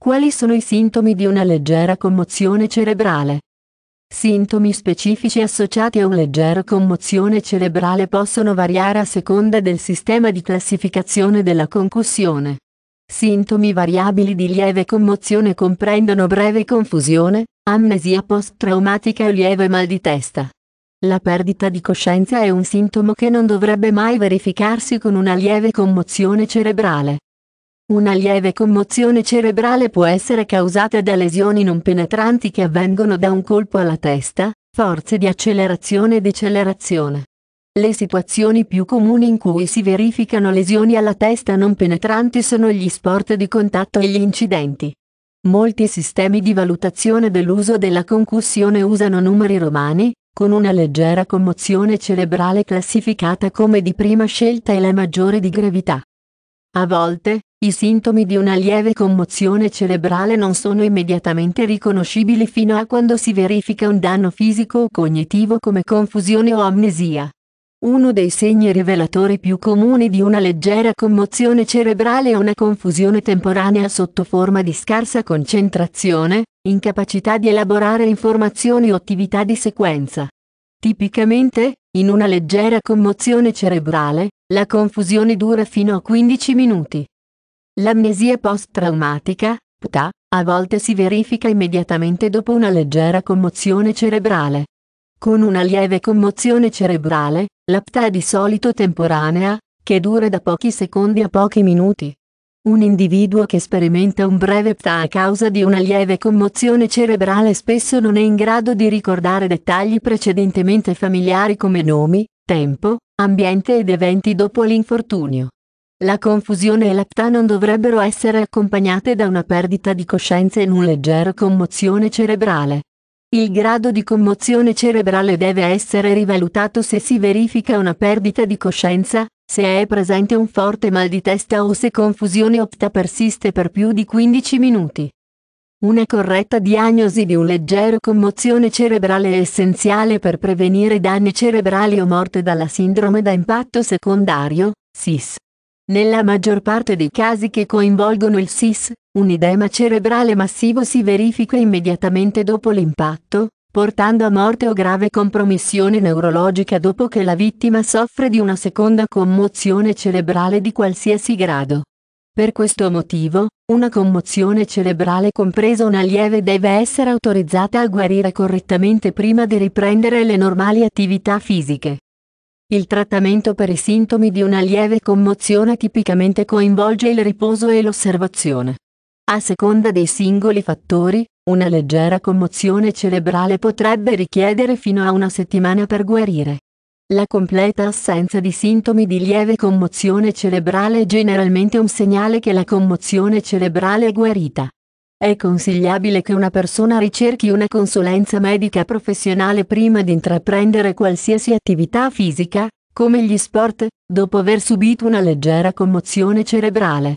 Quali sono i sintomi di una leggera commozione cerebrale? Sintomi specifici associati a una leggera commozione cerebrale possono variare a seconda del sistema di classificazione della concussione. Sintomi variabili di lieve commozione comprendono breve confusione, amnesia post-traumatica o lieve mal di testa. La perdita di coscienza è un sintomo che non dovrebbe mai verificarsi con una lieve commozione cerebrale. Una lieve commozione cerebrale può essere causata da lesioni non penetranti che avvengono da un colpo alla testa, forze di accelerazione e decelerazione. Le situazioni più comuni in cui si verificano lesioni alla testa non penetranti sono gli sport di contatto e gli incidenti. Molti sistemi di valutazione dell'uso della concussione usano numeri romani, con una leggera commozione cerebrale classificata come di prima scelta e la maggiore di gravità. A volte, i sintomi di una lieve commozione cerebrale non sono immediatamente riconoscibili fino a quando si verifica un danno fisico o cognitivo come confusione o amnesia. Uno dei segni rivelatori più comuni di una leggera commozione cerebrale è una confusione temporanea sotto forma di scarsa concentrazione, incapacità di elaborare informazioni o attività di sequenza. Tipicamente, in una leggera commozione cerebrale, la confusione dura fino a 15 minuti. L'amnesia post-traumatica, PTA, a volte si verifica immediatamente dopo una leggera commozione cerebrale. Con una lieve commozione cerebrale, la PTA è di solito temporanea, che dura da pochi secondi a pochi minuti. Un individuo che sperimenta un breve PTA a causa di una lieve commozione cerebrale spesso non è in grado di ricordare dettagli precedentemente familiari come nomi, tempo, ambiente ed eventi dopo l'infortunio. La confusione e l'aptà non dovrebbero essere accompagnate da una perdita di coscienza in un leggero commozione cerebrale. Il grado di commozione cerebrale deve essere rivalutato se si verifica una perdita di coscienza, se è presente un forte mal di testa o se confusione opta persiste per più di 15 minuti. Una corretta diagnosi di un leggero commozione cerebrale è essenziale per prevenire danni cerebrali o morte dalla sindrome da impatto secondario, SIS. Nella maggior parte dei casi che coinvolgono il SIS, un edema cerebrale massivo si verifica immediatamente dopo l'impatto, portando a morte o grave compromissione neurologica dopo che la vittima soffre di una seconda commozione cerebrale di qualsiasi grado. Per questo motivo, una commozione cerebrale compresa una lieve deve essere autorizzata a guarire correttamente prima di riprendere le normali attività fisiche. Il trattamento per i sintomi di una lieve commozione tipicamente coinvolge il riposo e l'osservazione. A seconda dei singoli fattori, una leggera commozione cerebrale potrebbe richiedere fino a una settimana per guarire. La completa assenza di sintomi di lieve commozione cerebrale è generalmente un segnale che la commozione cerebrale è guarita. È consigliabile che una persona ricerchi una consulenza medica professionale prima di intraprendere qualsiasi attività fisica, come gli sport, dopo aver subito una leggera commozione cerebrale.